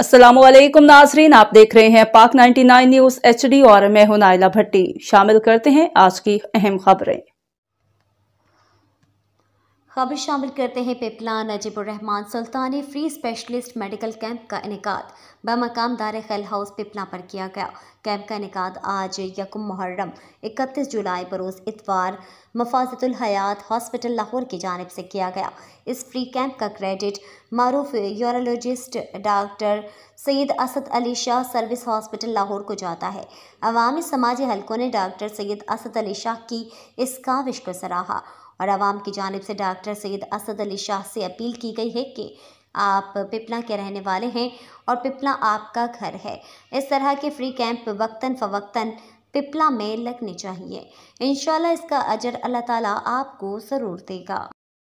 असलम नाजरीन आप देख रहे हैं पाक 99 न्यूज़ एच और मैं हूं नायला भट्टी शामिल करते हैं आज की अहम खबरें खबर शामिल करते हैं Pipla Najeeb-ur-Rehman Sultani free specialist medical camp का इनका बमकाम दार खेल हाउस पिपला पर किया गया कैंप का इनका आज यकुम मुहर्रम 31 जुलाई बरोज़ इतवार मफाजतुल हयात हॉस्पिटल लाहौर की जानब से किया गया इस फ्री कैंप का क्रेडिट मरूफ urologist doctor Syed Asad Ali Shah service hospital Lahore को जाता है अवामी समाजी हलकों ने डॉक्टर सैयद असद अली शाह की इस काविश को सराहा और आवाम की जानब से डॉक्टर सैद असद अली शाह से अपील की गई है कि आप पिपला के रहने वाले हैं और पिपला आपका घर है इस तरह के फ्री कैंप वक्ता फ़वक्ता पिपला में लगने चाहिए इन इसका अजर अल्लाह ताला आपको ज़रूर देगा